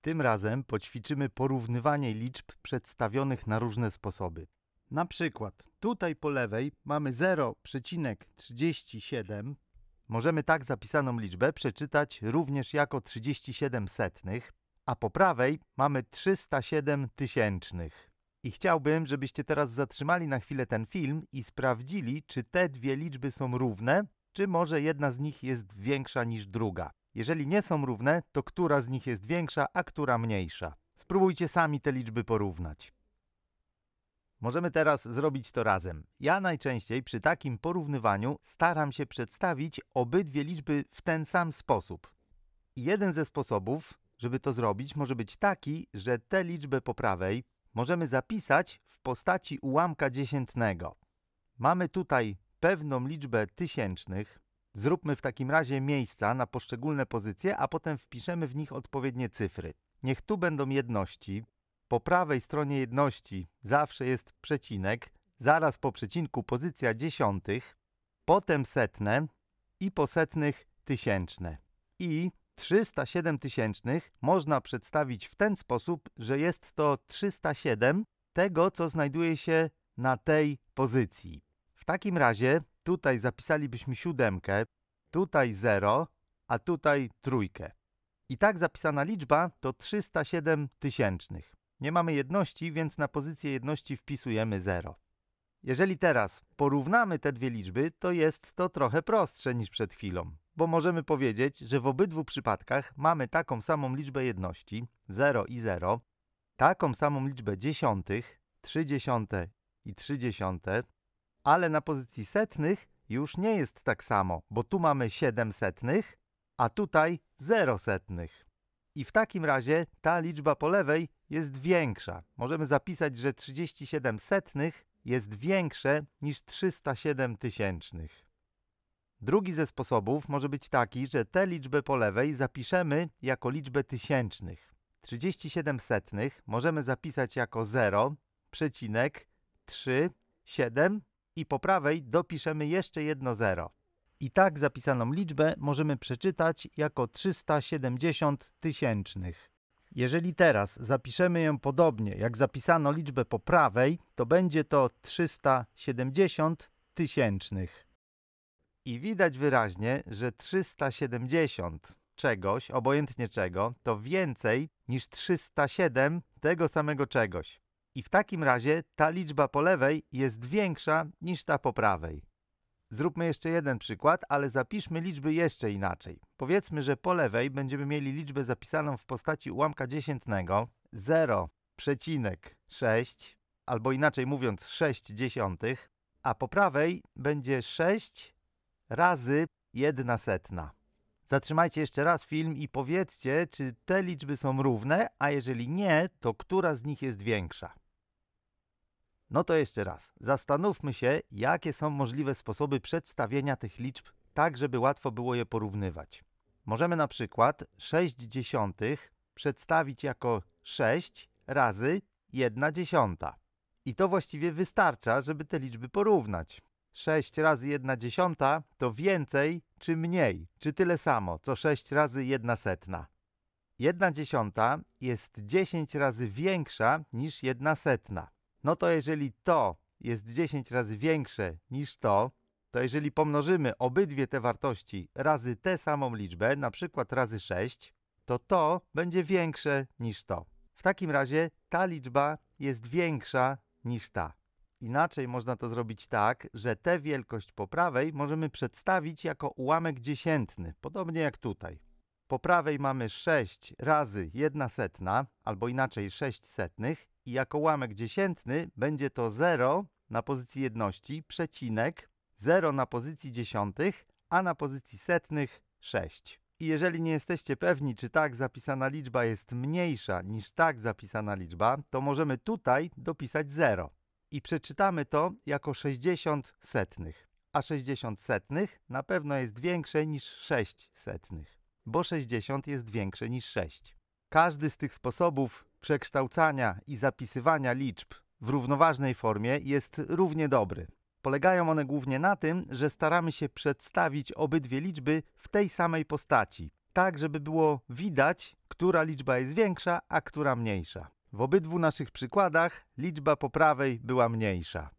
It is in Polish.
Tym razem poćwiczymy porównywanie liczb przedstawionych na różne sposoby. Na przykład tutaj po lewej mamy 0,37. Możemy tak zapisaną liczbę przeczytać również jako 37 setnych, a po prawej mamy 307 tysięcznych. I chciałbym, żebyście teraz zatrzymali na chwilę ten film i sprawdzili, czy te dwie liczby są równe, czy może jedna z nich jest większa niż druga. Jeżeli nie są równe, to która z nich jest większa, a która mniejsza. Spróbujcie sami te liczby porównać. Możemy teraz zrobić to razem. Ja najczęściej przy takim porównywaniu staram się przedstawić obydwie liczby w ten sam sposób. jeden ze sposobów, żeby to zrobić, może być taki, że tę liczbę po prawej możemy zapisać w postaci ułamka dziesiętnego. Mamy tutaj pewną liczbę tysięcznych, Zróbmy w takim razie miejsca na poszczególne pozycje, a potem wpiszemy w nich odpowiednie cyfry. Niech tu będą jedności. Po prawej stronie jedności zawsze jest przecinek, zaraz po przecinku pozycja dziesiątych, potem setne i po setnych tysięczne. I 307 tysięcznych można przedstawić w ten sposób, że jest to 307 tego, co znajduje się na tej pozycji. W takim razie Tutaj zapisalibyśmy siódemkę, tutaj 0, a tutaj trójkę. I tak zapisana liczba to 307 tysięcznych. Nie mamy jedności, więc na pozycję jedności wpisujemy 0. Jeżeli teraz porównamy te dwie liczby, to jest to trochę prostsze niż przed chwilą, bo możemy powiedzieć, że w obydwu przypadkach mamy taką samą liczbę jedności 0 i 0, taką samą liczbę dziesiątych 30 dziesiąte i 3 dziesiąte, ale na pozycji setnych już nie jest tak samo, bo tu mamy 7 setnych, a tutaj 0 setnych. I w takim razie ta liczba po lewej jest większa. Możemy zapisać, że 37 setnych jest większe niż 307 tysięcznych. Drugi ze sposobów może być taki, że tę liczbę po lewej zapiszemy jako liczbę tysięcznych. 37 setnych możemy zapisać jako 0, przecinek i po prawej dopiszemy jeszcze jedno zero. I tak zapisaną liczbę możemy przeczytać jako 370 tysięcznych. Jeżeli teraz zapiszemy ją podobnie jak zapisano liczbę po prawej, to będzie to 370 tysięcznych. I widać wyraźnie, że 370 czegoś, obojętnie czego, to więcej niż 307 tego samego czegoś. I w takim razie ta liczba po lewej jest większa niż ta po prawej. Zróbmy jeszcze jeden przykład, ale zapiszmy liczby jeszcze inaczej. Powiedzmy, że po lewej będziemy mieli liczbę zapisaną w postaci ułamka dziesiętnego 0,6 albo inaczej mówiąc 6 dziesiątych, a po prawej będzie 6 razy 1 setna. Zatrzymajcie jeszcze raz film i powiedzcie, czy te liczby są równe, a jeżeli nie, to która z nich jest większa. No to jeszcze raz, zastanówmy się, jakie są możliwe sposoby przedstawienia tych liczb, tak żeby łatwo było je porównywać. Możemy na przykład 6 dziesiątych przedstawić jako 6 razy 1 dziesiąta. I to właściwie wystarcza, żeby te liczby porównać. 6 razy 1 dziesiąta to więcej czy mniej, czy tyle samo, co 6 razy 1 setna. 1 dziesiąta jest 10 razy większa niż 1 setna. No to jeżeli to jest 10 razy większe niż to, to jeżeli pomnożymy obydwie te wartości razy tę samą liczbę, na przykład razy 6, to to będzie większe niż to. W takim razie ta liczba jest większa niż ta. Inaczej można to zrobić tak, że tę wielkość po prawej możemy przedstawić jako ułamek dziesiętny, podobnie jak tutaj. Po prawej mamy 6 razy 1 setna, albo inaczej 6 setnych i jako ułamek dziesiętny będzie to 0 na pozycji jedności, przecinek, 0 na pozycji dziesiątych, a na pozycji setnych 6. I jeżeli nie jesteście pewni, czy tak zapisana liczba jest mniejsza niż tak zapisana liczba, to możemy tutaj dopisać 0 i przeczytamy to jako 60 setnych. A 60 setnych na pewno jest większe niż 6 setnych, bo 60 jest większe niż 6. Każdy z tych sposobów przekształcania i zapisywania liczb w równoważnej formie jest równie dobry. Polegają one głównie na tym, że staramy się przedstawić obydwie liczby w tej samej postaci, tak żeby było widać, która liczba jest większa, a która mniejsza. W obydwu naszych przykładach liczba po prawej była mniejsza.